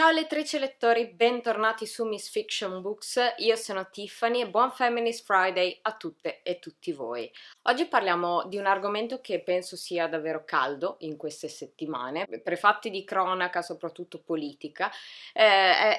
Ciao lettrici e lettori, bentornati su Miss Fiction Books, io sono Tiffany e buon Feminist Friday a tutte e tutti voi. Oggi parliamo di un argomento che penso sia davvero caldo in queste settimane, per fatti di cronaca, soprattutto politica, eh,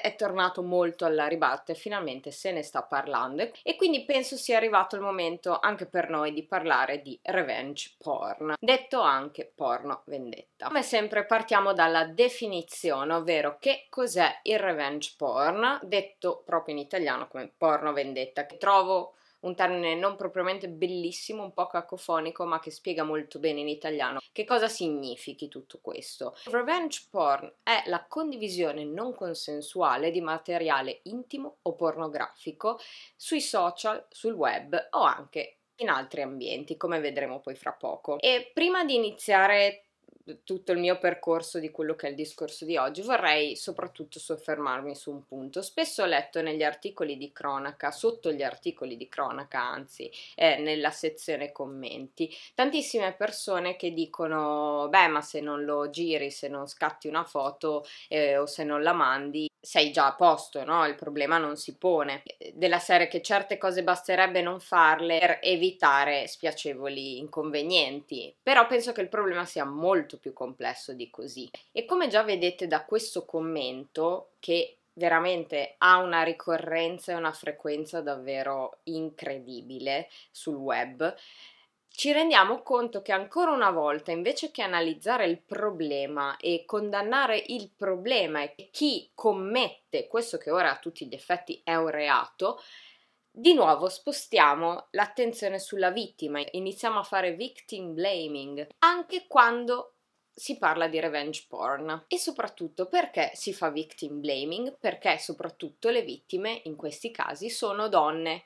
è, è, tornato molto alla ribalta e finalmente se ne sta parlando e quindi penso sia arrivato il momento anche per noi di parlare di revenge porn, detto anche porno vendetta. Come sempre partiamo dalla definizione, ovvero che cos'è il revenge porn, detto proprio in italiano come porno vendetta, che trovo un termine non propriamente bellissimo, un po' cacofonico, ma che spiega molto bene in italiano che cosa significhi tutto questo. Revenge porn è la condivisione non consensuale di materiale intimo o pornografico sui social, sul web o anche in altri ambienti, come vedremo poi fra poco. E prima di iniziare tutto il mio percorso di quello che è il discorso di oggi, vorrei soprattutto soffermarmi su un punto. Spesso ho letto negli articoli di cronaca, sotto gli articoli di cronaca, anzi, eh, nella sezione commenti, tantissime persone che dicono: Beh, ma se non lo giri, se non scatti una foto eh, o se non la mandi, sei già a posto, no? Il problema non si pone. Della serie che certe cose basterebbe non farle per evitare spiacevoli inconvenienti. Però penso che il problema sia molto molto più complesso di così. E come già vedete da questo commento, che veramente ha una ricorrenza e una frequenza davvero incredibile sul web, ci rendiamo conto che ancora una volta, invece che analizzare il problema e condannare il problema e chi commette questo che ora a tutti gli effetti è un reato, di nuovo spostiamo l'attenzione sulla vittima, iniziamo a fare victim blaming, anche quando si parla di revenge porn e soprattutto perché si fa victim blaming, perché soprattutto le vittime in questi casi sono donne.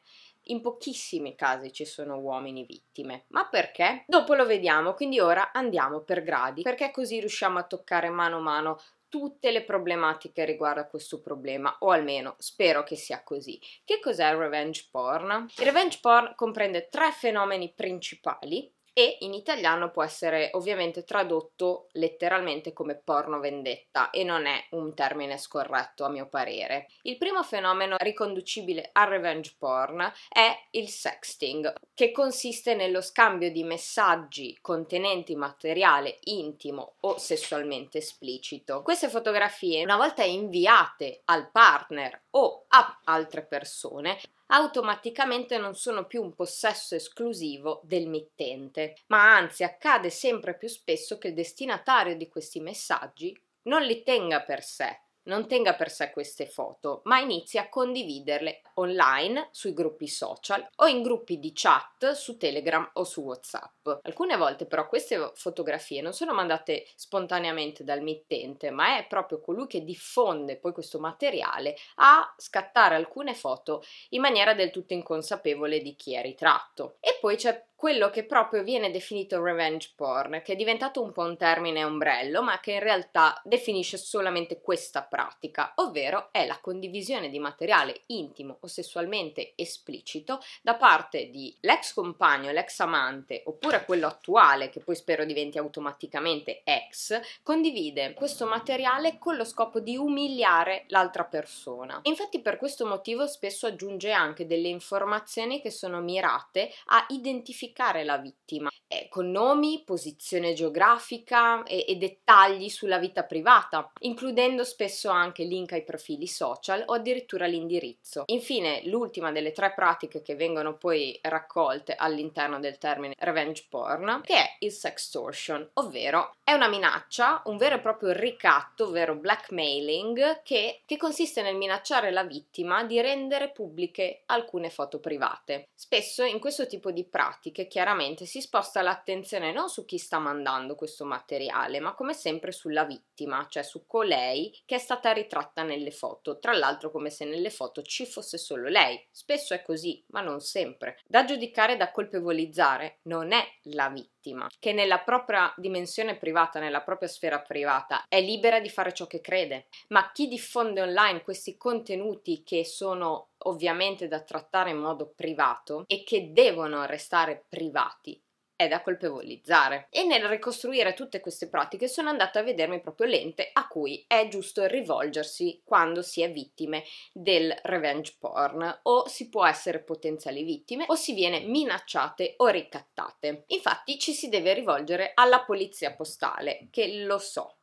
In pochissimi casi ci sono uomini vittime. Ma perché? Dopo lo vediamo, quindi ora andiamo per gradi, perché così riusciamo a toccare mano a mano tutte le problematiche riguardo a questo problema, o almeno spero che sia così. Che cos'è il revenge porn? Il revenge porn comprende tre fenomeni principali e in italiano può essere ovviamente tradotto letteralmente come porno vendetta e non è un termine scorretto a mio parere. Il primo fenomeno riconducibile al revenge porn è il sexting, che consiste nello scambio di messaggi contenenti materiale intimo o sessualmente esplicito. Queste fotografie, una volta inviate al partner o a altre persone, automaticamente non sono più un possesso esclusivo del mittente, ma anzi accade sempre più spesso che il destinatario di questi messaggi non li tenga per sé, non tenga per sé queste foto, ma inizi a condividerle online sui gruppi social o in gruppi di chat su Telegram o su WhatsApp. Alcune volte però queste fotografie non sono mandate spontaneamente dal mittente, ma è proprio colui che diffonde poi questo materiale a scattare alcune foto in maniera del tutto inconsapevole di chi è ritratto. E poi c'è quello che proprio viene definito revenge porn, che è diventato un po' un termine ombrello, ma che in realtà definisce solamente questa pratica, ovvero è la condivisione di materiale intimo o sessualmente esplicito da parte di l'ex compagno, l'ex amante, oppure quello attuale, che poi spero diventi automaticamente ex, condivide questo materiale con lo scopo di umiliare l'altra persona. Infatti per questo motivo spesso aggiunge anche delle informazioni che sono mirate a identificare identificare la vittima, eh, con nomi, posizione geografica e, e dettagli sulla vita privata, includendo spesso anche link ai profili social o addirittura l'indirizzo. Infine, l'ultima delle tre pratiche che vengono poi raccolte all'interno del termine revenge porn, che è il sextortion, ovvero è una minaccia, un vero e proprio ricatto, ovvero blackmailing, che, che consiste nel minacciare la vittima di rendere pubbliche alcune foto private. Spesso in questo tipo di pratica che chiaramente si sposta l'attenzione non su chi sta mandando questo materiale, ma come sempre sulla vittima, cioè su colei che è stata ritratta nelle foto, tra l'altro come se nelle foto ci fosse solo lei. Spesso è così, ma non sempre. Da giudicare e da colpevolizzare non è la vittima, che nella propria dimensione privata, nella propria sfera privata, è libera di fare ciò che crede, ma chi diffonde online questi contenuti che sono ovviamente da trattare in modo privato e che devono restare privati è da colpevolizzare. E nel ricostruire tutte queste pratiche sono andata a vedermi proprio l'ente a cui è giusto rivolgersi quando si è vittime del revenge porn o si può essere potenziali vittime o si viene minacciate o ricattate. Infatti ci si deve rivolgere alla polizia postale che lo so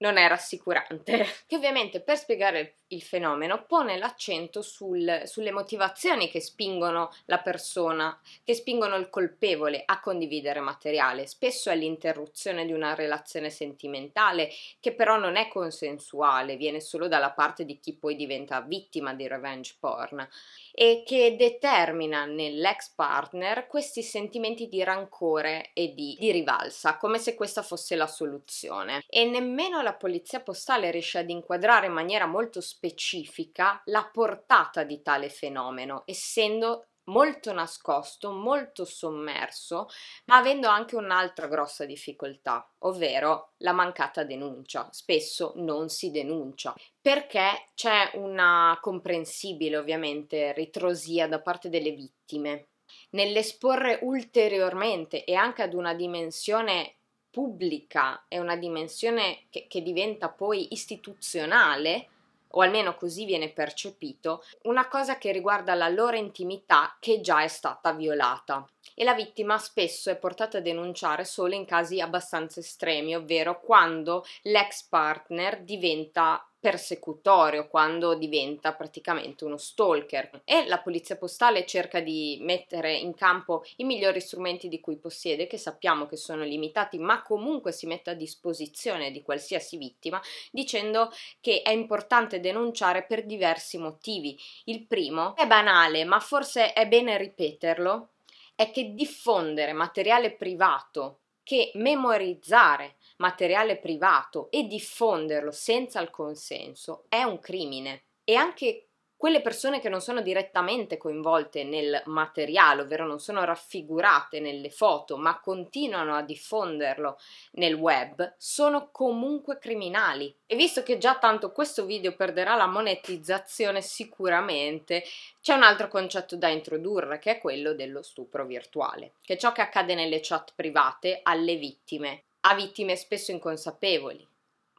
non è rassicurante. Che ovviamente per spiegare il fenomeno pone l'accento sul, sulle motivazioni che spingono la persona, che spingono il colpevole a condividere materiale. Spesso è l'interruzione di una relazione sentimentale che però non è consensuale, viene solo dalla parte di chi poi diventa vittima di revenge porn e che determina nell'ex partner questi sentimenti di rancore e di, di rivalsa, come se questa fosse la soluzione. E nemmeno la polizia postale riesce ad inquadrare in maniera molto specifica la portata di tale fenomeno, essendo molto nascosto, molto sommerso, ma avendo anche un'altra grossa difficoltà, ovvero la mancata denuncia. Spesso non si denuncia perché c'è una comprensibile ovviamente ritrosia da parte delle vittime nell'esporre ulteriormente e anche ad una dimensione pubblica e una dimensione che, che diventa poi istituzionale o almeno così viene percepito, una cosa che riguarda la loro intimità che già è stata violata. E la vittima spesso è portata a denunciare solo in casi abbastanza estremi, ovvero quando l'ex partner diventa persecutorio, quando diventa praticamente uno stalker. E la polizia postale cerca di mettere in campo i migliori strumenti di cui possiede, che sappiamo che sono limitati, ma comunque si mette a disposizione di qualsiasi vittima, dicendo che è importante denunciare per diversi motivi. Il primo è banale, ma forse è bene ripeterlo, è che diffondere materiale privato che memorizzare materiale privato e diffonderlo senza il consenso è un crimine. E anche quelle persone che non sono direttamente coinvolte nel materiale, ovvero non sono raffigurate nelle foto, ma continuano a diffonderlo nel web, sono comunque criminali. E visto che già tanto questo video perderà la monetizzazione sicuramente, c'è un altro concetto da introdurre che è quello dello stupro virtuale, che è ciò che accade nelle chat private alle vittime a vittime spesso inconsapevoli,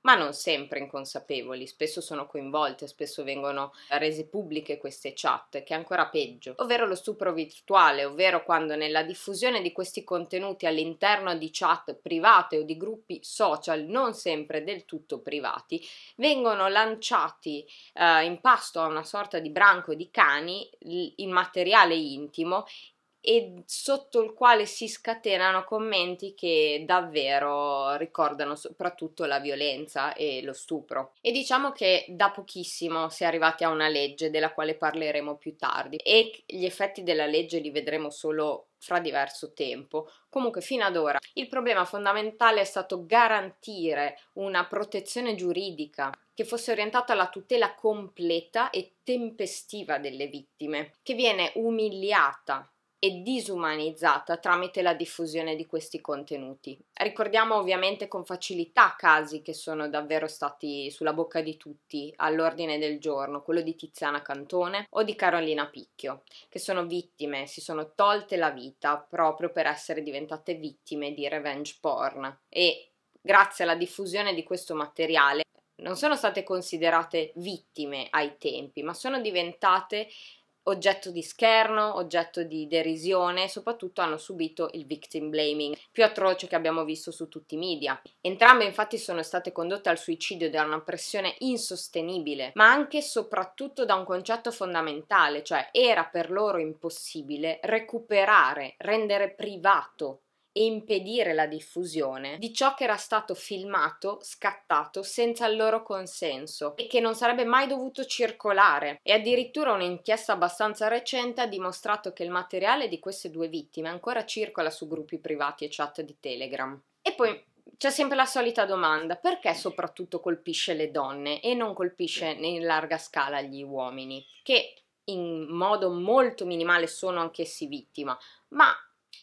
ma non sempre inconsapevoli, spesso sono coinvolte, spesso vengono rese pubbliche queste chat, che è ancora peggio, ovvero lo stupro virtuale, ovvero quando nella diffusione di questi contenuti all'interno di chat private o di gruppi social non sempre del tutto privati, vengono lanciati eh, in pasto a una sorta di branco di cani il materiale intimo e sotto il quale si scatenano commenti che davvero ricordano soprattutto la violenza e lo stupro. E diciamo che da pochissimo si è arrivati a una legge della quale parleremo più tardi e gli effetti della legge li vedremo solo fra diverso tempo. Comunque fino ad ora il problema fondamentale è stato garantire una protezione giuridica che fosse orientata alla tutela completa e tempestiva delle vittime, che viene umiliata e disumanizzata tramite la diffusione di questi contenuti. Ricordiamo ovviamente con facilità casi che sono davvero stati sulla bocca di tutti all'ordine del giorno, quello di Tiziana Cantone o di Carolina Picchio, che sono vittime, si sono tolte la vita proprio per essere diventate vittime di revenge porn e grazie alla diffusione di questo materiale non sono state considerate vittime ai tempi, ma sono diventate oggetto di scherno, oggetto di derisione, e soprattutto hanno subito il victim blaming, più atroce che abbiamo visto su tutti i media. Entrambe infatti sono state condotte al suicidio da una pressione insostenibile, ma anche e soprattutto da un concetto fondamentale, cioè era per loro impossibile recuperare, rendere privato e impedire la diffusione di ciò che era stato filmato, scattato senza il loro consenso e che non sarebbe mai dovuto circolare. E addirittura un'inchiesta abbastanza recente ha dimostrato che il materiale di queste due vittime ancora circola su gruppi privati e chat di Telegram. E poi c'è sempre la solita domanda, perché soprattutto colpisce le donne e non colpisce in larga scala gli uomini, che in modo molto minimale sono anch'essi vittima, ma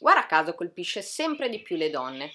guarda caso colpisce sempre di più le donne.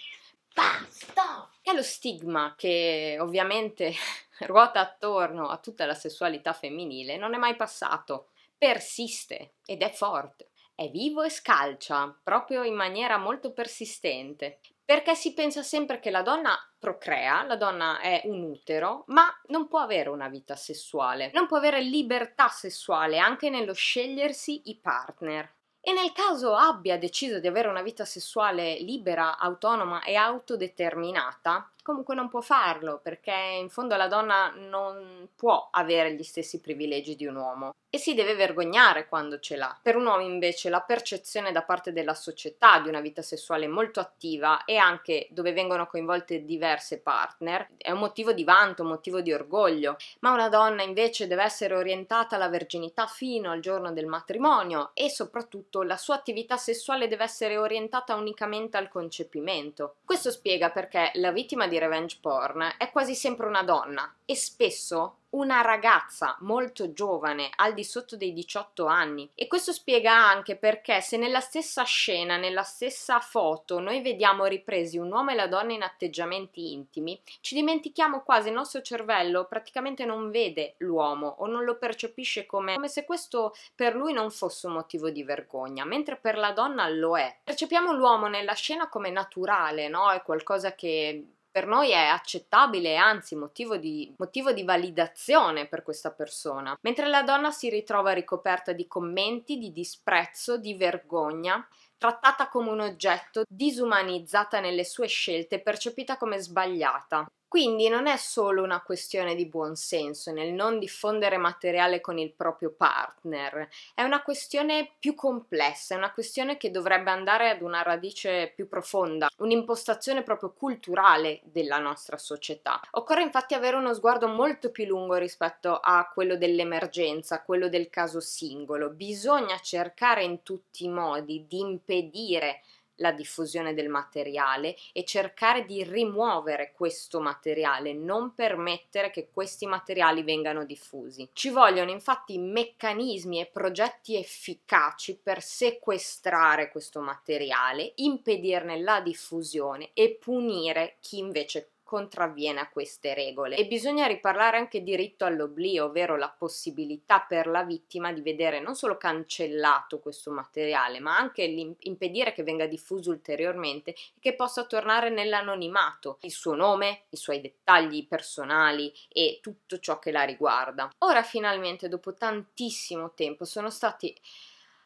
Basta! E lo stigma che ovviamente ruota attorno a tutta la sessualità femminile non è mai passato, persiste ed è forte. È vivo e scalcia, proprio in maniera molto persistente, perché si pensa sempre che la donna procrea, la donna è un utero, ma non può avere una vita sessuale, non può avere libertà sessuale anche nello scegliersi i partner e nel caso abbia deciso di avere una vita sessuale libera, autonoma e autodeterminata, comunque non può farlo perché in fondo la donna non può avere gli stessi privilegi di un uomo e si deve vergognare quando ce l'ha. Per un uomo invece la percezione da parte della società di una vita sessuale molto attiva e anche dove vengono coinvolte diverse partner è un motivo di vanto, un motivo di orgoglio, ma una donna invece deve essere orientata alla verginità fino al giorno del matrimonio e soprattutto la sua attività sessuale deve essere orientata unicamente al concepimento. Questo spiega perché la vittima di di revenge porn è quasi sempre una donna e spesso una ragazza molto giovane, al di sotto dei 18 anni. E questo spiega anche perché se nella stessa scena, nella stessa foto, noi vediamo ripresi un uomo e la donna in atteggiamenti intimi, ci dimentichiamo quasi il nostro cervello praticamente non vede l'uomo o non lo percepisce come, come se questo per lui non fosse un motivo di vergogna, mentre per la donna lo è. Percepiamo l'uomo nella scena come naturale, no? È qualcosa che per noi è accettabile e anzi motivo di, motivo di validazione per questa persona, mentre la donna si ritrova ricoperta di commenti, di disprezzo, di vergogna trattata come un oggetto, disumanizzata nelle sue scelte, percepita come sbagliata. Quindi non è solo una questione di buonsenso nel non diffondere materiale con il proprio partner, è una questione più complessa, è una questione che dovrebbe andare ad una radice più profonda, un'impostazione proprio culturale della nostra società. Occorre infatti avere uno sguardo molto più lungo rispetto a quello dell'emergenza, quello del caso singolo. Bisogna cercare in tutti i modi di impedire la diffusione del materiale e cercare di rimuovere questo materiale, non permettere che questi materiali vengano diffusi. Ci vogliono infatti meccanismi e progetti efficaci per sequestrare questo materiale, impedirne la diffusione e punire chi invece contravviene a queste regole. E bisogna riparlare anche diritto all'oblio, ovvero la possibilità per la vittima di vedere non solo cancellato questo materiale, ma anche impedire che venga diffuso ulteriormente e che possa tornare nell'anonimato, il suo nome, i suoi dettagli personali e tutto ciò che la riguarda. Ora finalmente, dopo tantissimo tempo, sono stati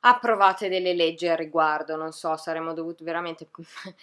approvate delle leggi al riguardo, non so, saremmo dovuti veramente,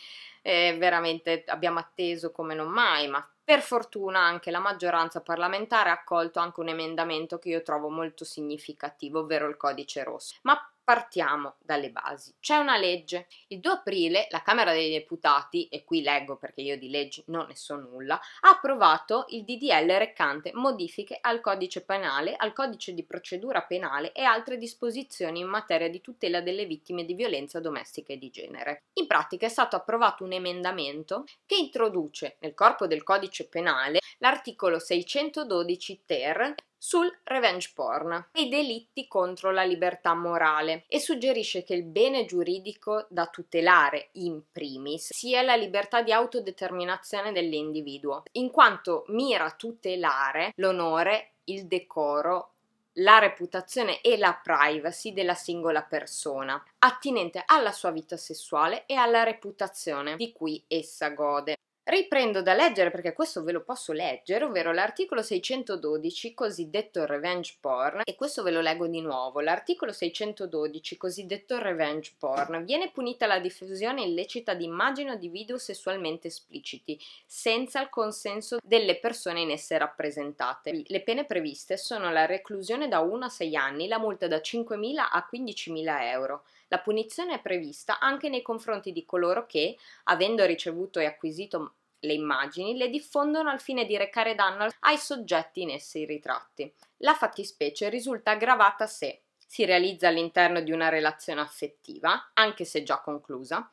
eh, veramente abbiamo atteso come non mai, ma per fortuna anche la maggioranza parlamentare ha accolto anche un emendamento che io trovo molto significativo, ovvero il codice rosso. Ma partiamo dalle basi. C'è una legge. Il 2 aprile la Camera dei Deputati, e qui leggo perché io di leggi non ne so nulla, ha approvato il DDL recante modifiche al codice penale, al codice di procedura penale e altre disposizioni in materia di tutela delle vittime di violenza domestica e di genere. In pratica è stato approvato un emendamento che introduce nel corpo del codice penale l'articolo 612 ter sul revenge porn e i delitti contro la libertà morale e suggerisce che il bene giuridico da tutelare in primis sia la libertà di autodeterminazione dell'individuo, in quanto mira a tutelare l'onore, il decoro, la reputazione e la privacy della singola persona, attinente alla sua vita sessuale e alla reputazione di cui essa gode. Riprendo da leggere perché questo ve lo posso leggere, ovvero l'articolo 612 cosiddetto revenge porn e questo ve lo leggo di nuovo. L'articolo 612 cosiddetto revenge porn viene punita la diffusione illecita di immagini o di video sessualmente espliciti senza il consenso delle persone in esse rappresentate. Le pene previste sono la reclusione da 1 a 6 anni, la multa da 5.000 a 15.000 euro. La punizione è prevista anche nei confronti di coloro che, avendo ricevuto e acquisito le immagini, le diffondono al fine di recare danno ai soggetti in essi ritratti. La fattispecie risulta aggravata se si realizza all'interno di una relazione affettiva, anche se già conclusa,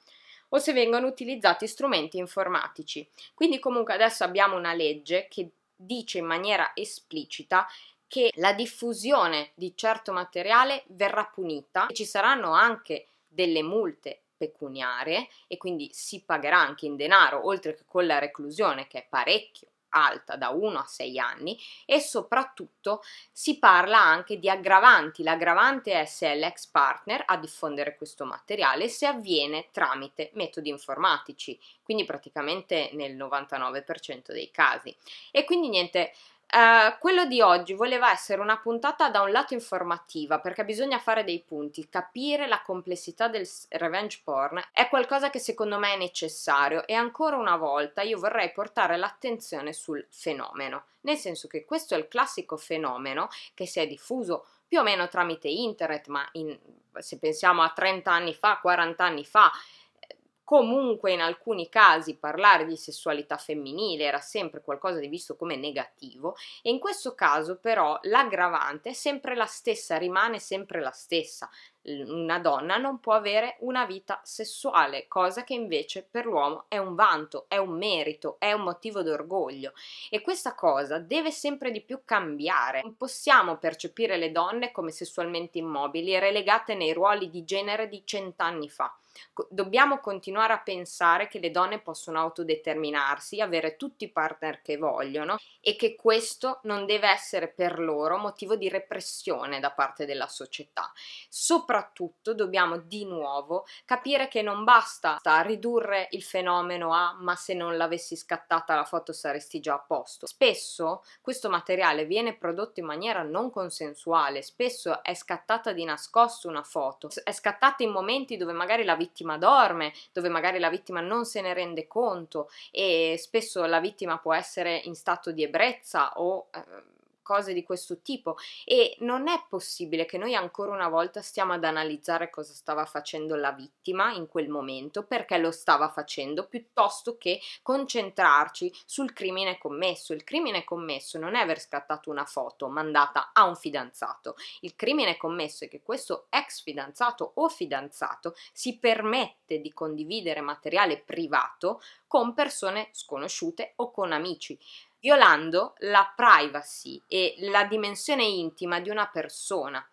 o se vengono utilizzati strumenti informatici. Quindi comunque adesso abbiamo una legge che dice in maniera esplicita che la diffusione di certo materiale verrà punita e ci saranno anche delle multe pecuniarie e quindi si pagherà anche in denaro, oltre che con la reclusione che è parecchio alta da 1 a 6 anni e soprattutto si parla anche di aggravanti. L'aggravante è se è l'ex partner a diffondere questo materiale, se avviene tramite metodi informatici, quindi praticamente nel 99% dei casi. E quindi niente, Uh, quello di oggi voleva essere una puntata da un lato informativa, perché bisogna fare dei punti, capire la complessità del revenge porn è qualcosa che secondo me è necessario e ancora una volta io vorrei portare l'attenzione sul fenomeno, nel senso che questo è il classico fenomeno che si è diffuso più o meno tramite internet, ma in, se pensiamo a 30 anni fa, 40 anni fa, comunque in alcuni casi parlare di sessualità femminile era sempre qualcosa di visto come negativo e in questo caso però l'aggravante è sempre la stessa, rimane sempre la stessa, una donna non può avere una vita sessuale, cosa che invece per l'uomo è un vanto, è un merito, è un motivo d'orgoglio e questa cosa deve sempre di più cambiare. Non possiamo percepire le donne come sessualmente immobili e relegate nei ruoli di genere di cent'anni fa. Dobbiamo continuare a pensare che le donne possono autodeterminarsi, avere tutti i partner che vogliono e che questo non deve essere per loro motivo di repressione da parte della società, soprattutto soprattutto dobbiamo di nuovo capire che non basta ridurre il fenomeno a ma se non l'avessi scattata la foto saresti già a posto. Spesso questo materiale viene prodotto in maniera non consensuale, spesso è scattata di nascosto una foto, è scattata in momenti dove magari la vittima dorme, dove magari la vittima non se ne rende conto e spesso la vittima può essere in stato di ebbrezza o... Eh, cose di questo tipo e non è possibile che noi ancora una volta stiamo ad analizzare cosa stava facendo la vittima in quel momento, perché lo stava facendo, piuttosto che concentrarci sul crimine commesso. Il crimine commesso non è aver scattato una foto mandata a un fidanzato, il crimine commesso è che questo ex fidanzato o fidanzato si permette di condividere materiale privato con persone sconosciute o con amici violando la privacy e la dimensione intima di una persona.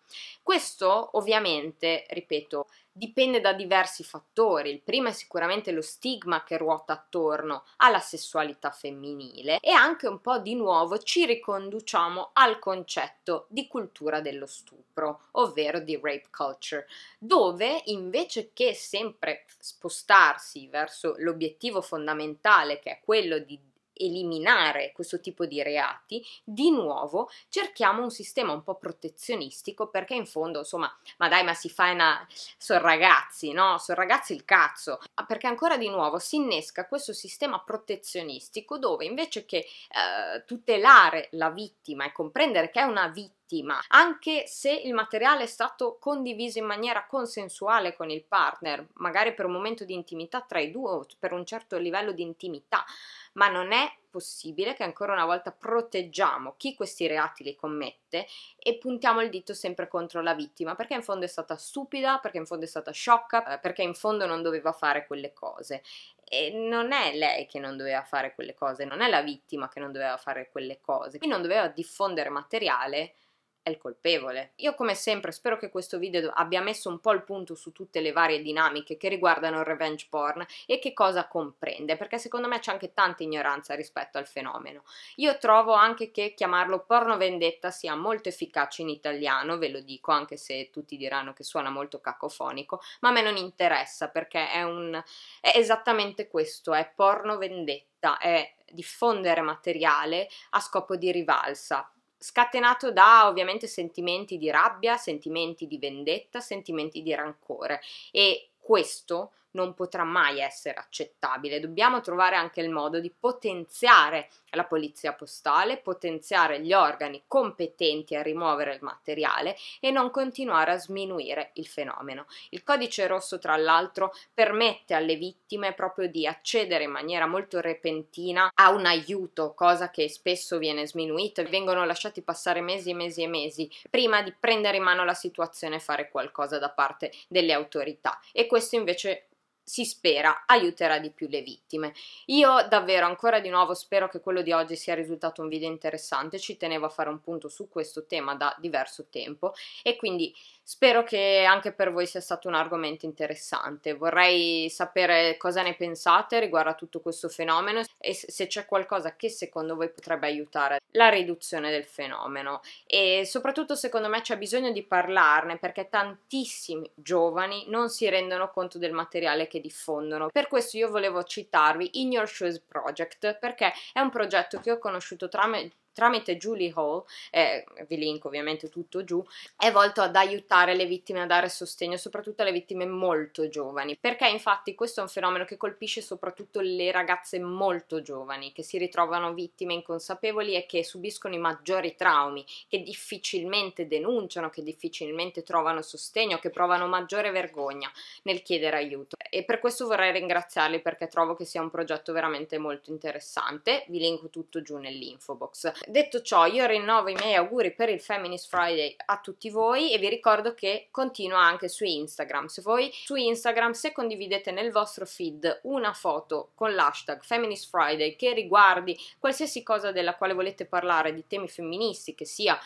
Questo ovviamente, ripeto, dipende da diversi fattori. Il primo è sicuramente lo stigma che ruota attorno alla sessualità femminile e anche un po' di nuovo ci riconduciamo al concetto di cultura dello stupro, ovvero di rape culture, dove invece che sempre spostarsi verso l'obiettivo fondamentale che è quello di eliminare questo tipo di reati, di nuovo cerchiamo un sistema un po' protezionistico perché in fondo, insomma, ma dai, ma si fa una... sono ragazzi, no? Sono ragazzi il cazzo, ah, perché ancora di nuovo si innesca questo sistema protezionistico dove invece che eh, tutelare la vittima e comprendere che è una vittima, vittima, anche se il materiale è stato condiviso in maniera consensuale con il partner, magari per un momento di intimità tra i due o per un certo livello di intimità, ma non è possibile che ancora una volta proteggiamo chi questi reati li commette e puntiamo il dito sempre contro la vittima perché in fondo è stata stupida, perché in fondo è stata sciocca, eh, perché in fondo non doveva fare quelle cose. E non è lei che non doveva fare quelle cose, non è la vittima che non doveva fare quelle cose. Qui non doveva diffondere materiale è il colpevole. Io come sempre spero che questo video abbia messo un po' il punto su tutte le varie dinamiche che riguardano il revenge porn e che cosa comprende, perché secondo me c'è anche tanta ignoranza rispetto al fenomeno. Io trovo anche che chiamarlo porno vendetta sia molto efficace in italiano, ve lo dico anche se tutti diranno che suona molto cacofonico, ma a me non interessa perché è un è esattamente questo, è porno vendetta, è diffondere materiale a scopo di rivalsa scatenato da ovviamente sentimenti di rabbia, sentimenti di vendetta, sentimenti di rancore e questo non potrà mai essere accettabile. Dobbiamo trovare anche il modo di potenziare la polizia postale, potenziare gli organi competenti a rimuovere il materiale e non continuare a sminuire il fenomeno. Il codice rosso, tra l'altro, permette alle vittime proprio di accedere in maniera molto repentina a un aiuto, cosa che spesso viene sminuita e vengono lasciati passare mesi e mesi e mesi prima di prendere in mano la situazione e fare qualcosa da parte delle autorità. E questo invece si spera aiuterà di più le vittime. Io davvero ancora di nuovo spero che quello di oggi sia risultato un video interessante, ci tenevo a fare un punto su questo tema da diverso tempo e quindi Spero che anche per voi sia stato un argomento interessante. Vorrei sapere cosa ne pensate riguardo a tutto questo fenomeno e se c'è qualcosa che secondo voi potrebbe aiutare la riduzione del fenomeno. E soprattutto secondo me c'è bisogno di parlarne perché tantissimi giovani non si rendono conto del materiale che diffondono. Per questo io volevo citarvi In Your Shoes Project perché è un progetto che ho conosciuto tramite tramite Julie Hall, eh, vi linko ovviamente tutto giù, è volto ad aiutare le vittime a dare sostegno, soprattutto alle vittime molto giovani, perché infatti questo è un fenomeno che colpisce soprattutto le ragazze molto giovani, che si ritrovano vittime inconsapevoli e che subiscono i maggiori traumi, che difficilmente denunciano, che difficilmente trovano sostegno, che provano maggiore vergogna nel chiedere aiuto. E per questo vorrei ringraziarli perché trovo che sia un progetto veramente molto interessante, vi linko tutto giù nell'info box detto ciò, io rinnovo i miei auguri per il Feminist Friday a tutti voi e vi ricordo che continua anche su Instagram. Se voi su Instagram, se condividete nel vostro feed una foto con l'hashtag Feminist Friday che riguardi qualsiasi cosa della quale volete parlare, di temi femministi, che sia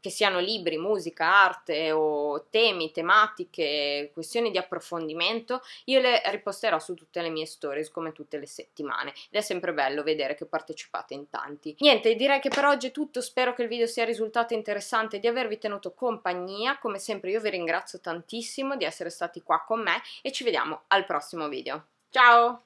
che siano libri, musica, arte o temi, tematiche, questioni di approfondimento, io le riposterò su tutte le mie stories come tutte le settimane ed è sempre bello vedere che partecipate in tanti. Niente, direi che per oggi è tutto, spero che il video sia risultato interessante e di avervi tenuto compagnia, come sempre io vi ringrazio tantissimo di essere stati qua con me e ci vediamo al prossimo video. Ciao!